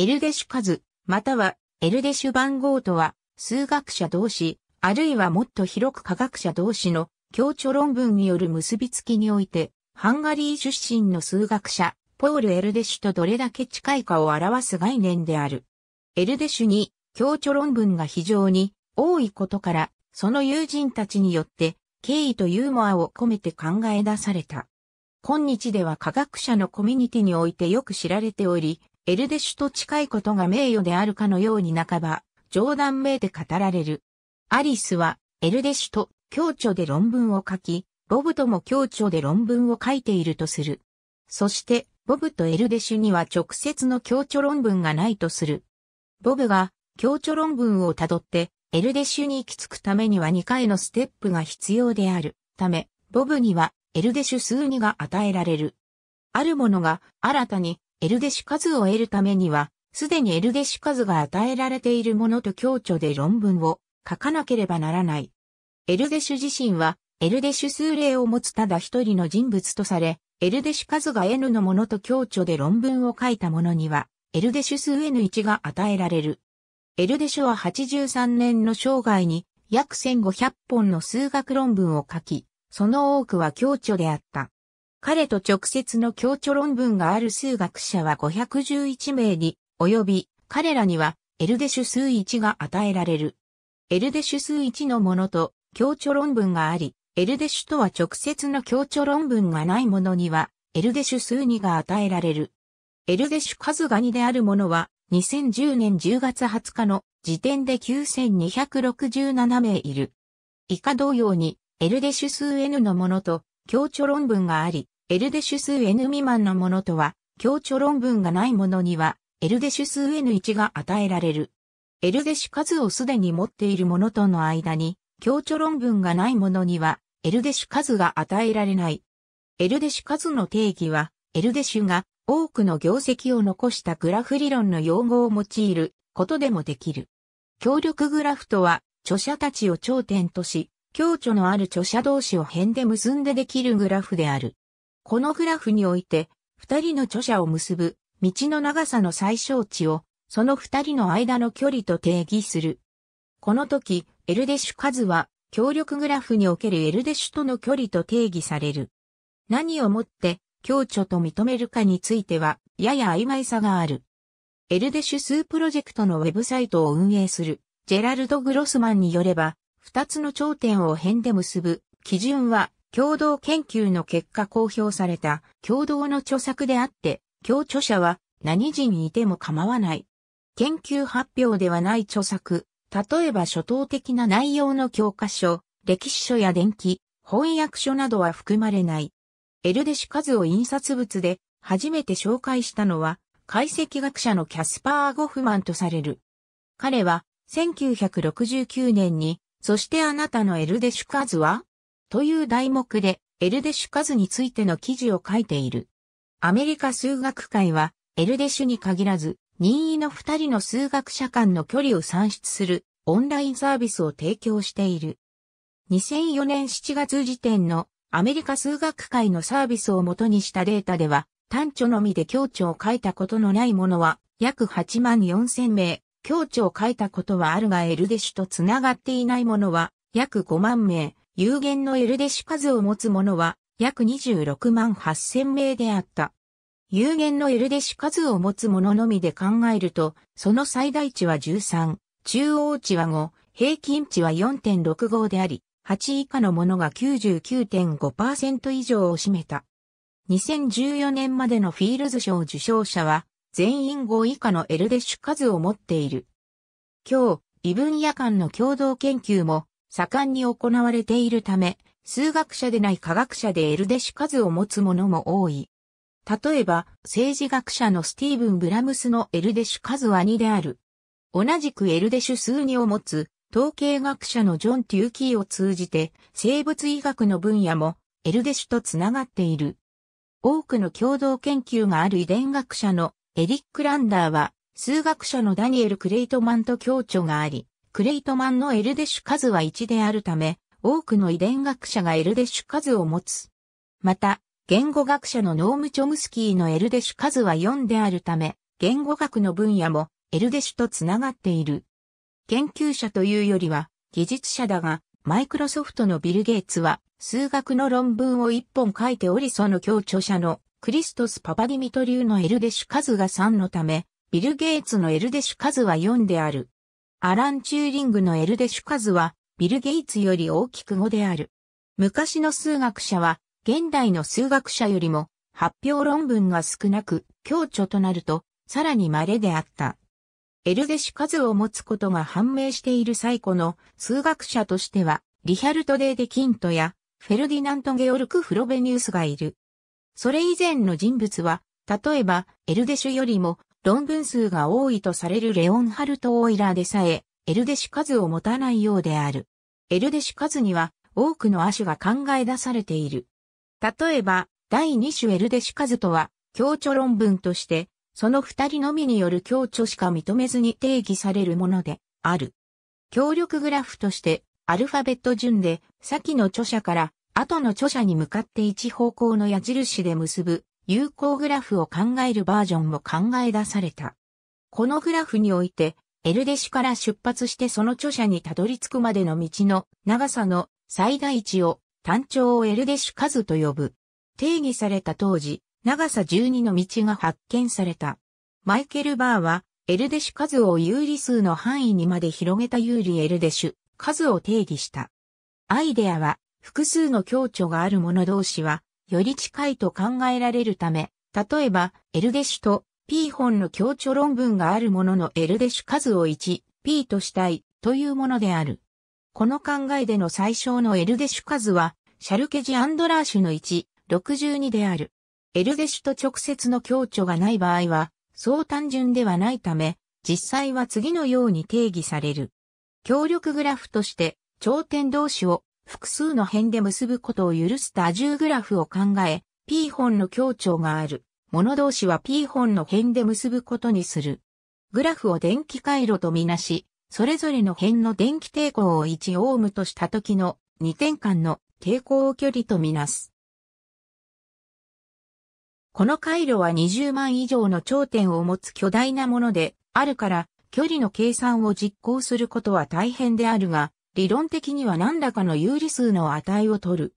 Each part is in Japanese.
エルデシュ数、またはエルデシュ番号とは、数学者同士、あるいはもっと広く科学者同士の協調論文による結びつきにおいて、ハンガリー出身の数学者、ポール・エルデシュとどれだけ近いかを表す概念である。エルデシュに、協調論文が非常に多いことから、その友人たちによって、敬意とユーモアを込めて考え出された。今日では科学者のコミュニティにおいてよく知られており、エルデシュと近いことが名誉であるかのように半ば、冗談めいて語られる。アリスは、エルデシュと共著で論文を書き、ボブとも共著で論文を書いているとする。そして、ボブとエルデシュには直接の共著論文がないとする。ボブが共著論文をたどって、エルデシュに行き着くためには2回のステップが必要である。ため、ボブにはエルデシュ数2が与えられる。あるものが新たにエルデシュ数を得るためには、すでにエルデシュ数が与えられているものと強調で論文を書かなければならない。エルデシュ自身は、エルデシュ数例を持つただ一人の人物とされ、エルデシュ数が N のものと強調で論文を書いたものには、エルデシュ数 N1 が与えられる。エルデシュは83年の生涯に約1500本の数学論文を書き、その多くは強調であった。彼と直接の協調論文がある数学者は511名に及び、彼らにはエルデシュ数1が与えられる。エルデシュ数1のものと協調論文があり、エルデシュとは直接の協調論文がないものには、エルデシュ数2が与えられる。エルデシュ数が2であるものは、2010年10月20日の時点で9267名いる。以下同様に、エルデシュ数 N のものと強調論文があり、エルデシュ数 N 未満のものとは、強調論文がないものには、エルデシュ数 N1 が与えられる。エルデシュ数をすでに持っているものとの間に、強調論文がないものには、エルデシュ数が与えられない。エルデシュ数の定義は、エルデシュが多くの業績を残したグラフ理論の用語を用いることでもできる。協力グラフとは、著者たちを頂点とし、共著のある著者同士を辺で結んでできるグラフである。このグラフにおいて、二人の著者を結ぶ、道の長さの最小値を、その二人の間の距離と定義する。この時、エルデッシュ数は、協力グラフにおけるエルデッシュとの距離と定義される。何をもって、共著と認めるかについては、やや曖昧さがある。エルデッシュ数プロジェクトのウェブサイトを運営する、ジェラルド・グロスマンによれば、二つの頂点を辺で結ぶ基準は共同研究の結果公表された共同の著作であって、共著者は何時にいても構わない。研究発表ではない著作、例えば初等的な内容の教科書、歴史書や電気、翻訳書などは含まれない。エルデシカズを印刷物で初めて紹介したのは、解析学者のキャスパー・ゴフマンとされる。彼は1969年にそしてあなたのエルデシュカズはという題目で、エルデシュ数についての記事を書いている。アメリカ数学界は、エルデシュに限らず、任意の二人の数学者間の距離を算出するオンラインサービスを提供している。2004年7月時点のアメリカ数学界のサービスを元にしたデータでは、単著のみで強調を書いたことのないものは約8万4千名、境調を書いたことはあるがエルデシュと繋がっていないものは約5万名、有限のエルデシュ数を持つものは約26万8千名であった。有限のエルデシュ数を持つもののみで考えると、その最大値は13、中央値は5、平均値は4.65であり、8以下のものが99.5%以上を占めた。2014年までのフィールズ賞受賞者は全員5以下のエルデッシュ数を持っている。今日、異分野間の共同研究も盛んに行われているため、数学者でない科学者でエルデッシュ数を持つ者も多い。例えば、政治学者のスティーブン・ブラムスのエルデッシュ数は2である。同じくエルデッシュ数2を持つ、統計学者のジョン・テューキーを通じて、生物医学の分野もエルデッシュとつながっている。多くの共同研究がある遺伝学者のエリック・ランダーは、数学者のダニエル・クレイトマンと協調があり、クレイトマンのエルデシュ数は1であるため、多くの遺伝学者がエルデシュ数を持つ。また、言語学者のノーム・チョムスキーのエルデシュ数は4であるため、言語学の分野もエルデシュとつながっている。研究者というよりは技術者だが、マイクロソフトのビル・ゲイツは数学の論文を1本書いておりその協調者のクリストス・パパディミト流のエルデシュ数が3のため、ビル・ゲイツのエルデシュ数は4である。アラン・チューリングのエルデシュ数は、ビル・ゲイツより大きく5である。昔の数学者は、現代の数学者よりも、発表論文が少なく、強著となると、さらに稀であった。エルデシュ数を持つことが判明している最古の数学者としては、リヒャルト・デー・デ・キントや、フェルディナント・ゲオルク・フロベニウスがいる。それ以前の人物は、例えば、エルデシュよりも論文数が多いとされるレオンハルト・オイラーでさえ、エルデシュ数を持たないようである。エルデシュ数には多くの亜種が考え出されている。例えば、第2種エルデシュ数とは、共著論文として、その二人のみによる共著しか認めずに定義されるものである。協力グラフとして、アルファベット順で、先の著者から後の著者に向かって一方向の矢印で結ぶ有効グラフを考えるバージョンも考え出された。このグラフにおいて、エルデシュから出発してその著者にたどり着くまでの道の長さの最大値を単調をエルデシュ数と呼ぶ。定義された当時、長さ12の道が発見された。マイケル・バーは、エルデシュ数を有理数の範囲にまで広げた有理エルデシュ数を定義した。アイデアは、複数の強調がある者同士は、より近いと考えられるため、例えば、エルデシュと P 本の強調論文があるもののエルデシュ数を 1P としたいというものである。この考えでの最小のエルデシュ数は、シャルケジ・アンドラーシュの1、62である。エルデシュと直接の強調がない場合は、そう単純ではないため、実際は次のように定義される。協力グラフとして、頂点同士を複数の辺で結ぶことを許す多重グラフを考え、P 本の強調がある、もの同士は P 本の辺で結ぶことにする。グラフを電気回路とみなし、それぞれの辺の電気抵抗を1オームとした時の2点間の抵抗距離とみなす。この回路は20万以上の頂点を持つ巨大なものであるから、距離の計算を実行することは大変であるが、理論的には何らかの有理数の値を取る。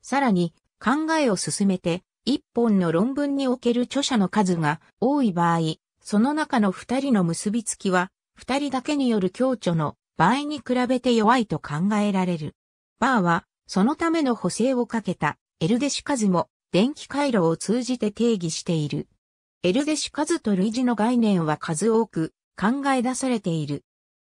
さらに、考えを進めて、一本の論文における著者の数が多い場合、その中の二人の結びつきは、二人だけによる共著の場合に比べて弱いと考えられる。バーは、そのための補正をかけた、エルデシ数も、電気回路を通じて定義している。エルデシ数と類似の概念は数多く考え出されている。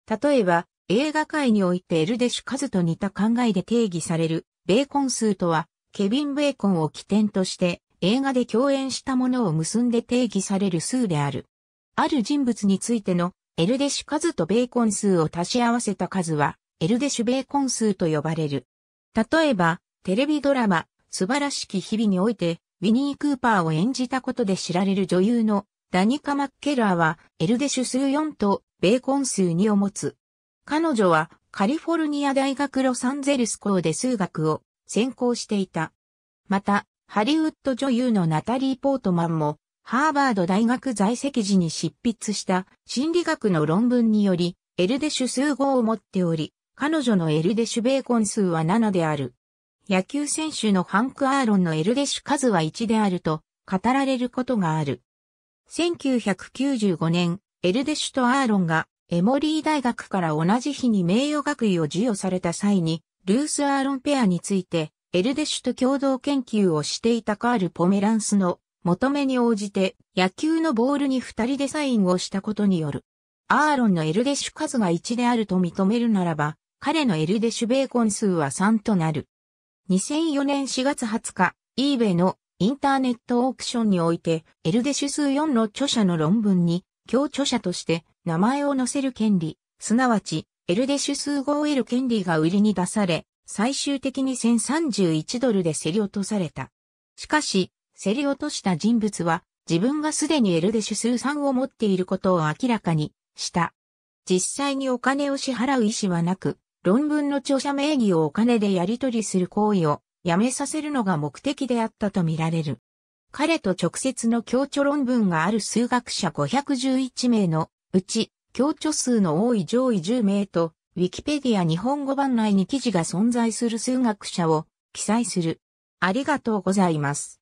例えば、映画界においてエルデシュ数と似た考えで定義される、ベーコン数とは、ケビン・ベーコンを起点として、映画で共演したものを結んで定義される数である。ある人物についての、エルデシュ数とベーコン数を足し合わせた数は、エルデシュベーコン数と呼ばれる。例えば、テレビドラマ、素晴らしき日々において、ウィニー・クーパーを演じたことで知られる女優のダニカ・マッケラーは、エルデシュ数4とベーコン数2を持つ。彼女はカリフォルニア大学ロサンゼルス校で数学を専攻していた。また、ハリウッド女優のナタリー・ポートマンも、ハーバード大学在籍時に執筆した心理学の論文により、エルデシュ数号を持っており、彼女のエルデシュベーコン数は7である。野球選手のハンク・アーロンのエルデシュ数は1であると語られることがある。1995年、エルデシュとアーロンがエモリー大学から同じ日に名誉学位を授与された際に、ルース・アーロンペアについて、エルデシュと共同研究をしていたカール・ポメランスの求めに応じて野球のボールに二人でサインをしたことによる。アーロンのエルデシュ数が1であると認めるならば、彼のエルデシュベーコン数は3となる。2004年4月20日、e ーベのインターネットオークションにおいて、エルデシュ数4の著者の論文に、共著者として名前を載せる権利、すなわち、エルデシュ数号を得る権利が売りに出され、最終的に1031ドルで競り落とされた。しかし、競り落とした人物は、自分がすでにエルデシュ数3を持っていることを明らかにした。実際にお金を支払う意思はなく、論文の著者名義をお金でやり取りする行為をやめさせるのが目的であったとみられる。彼と直接の協調論文がある数学者511名のうち、強著数の多い上位10名と、ウィキペディア日本語版内に記事が存在する数学者を記載する。ありがとうございます。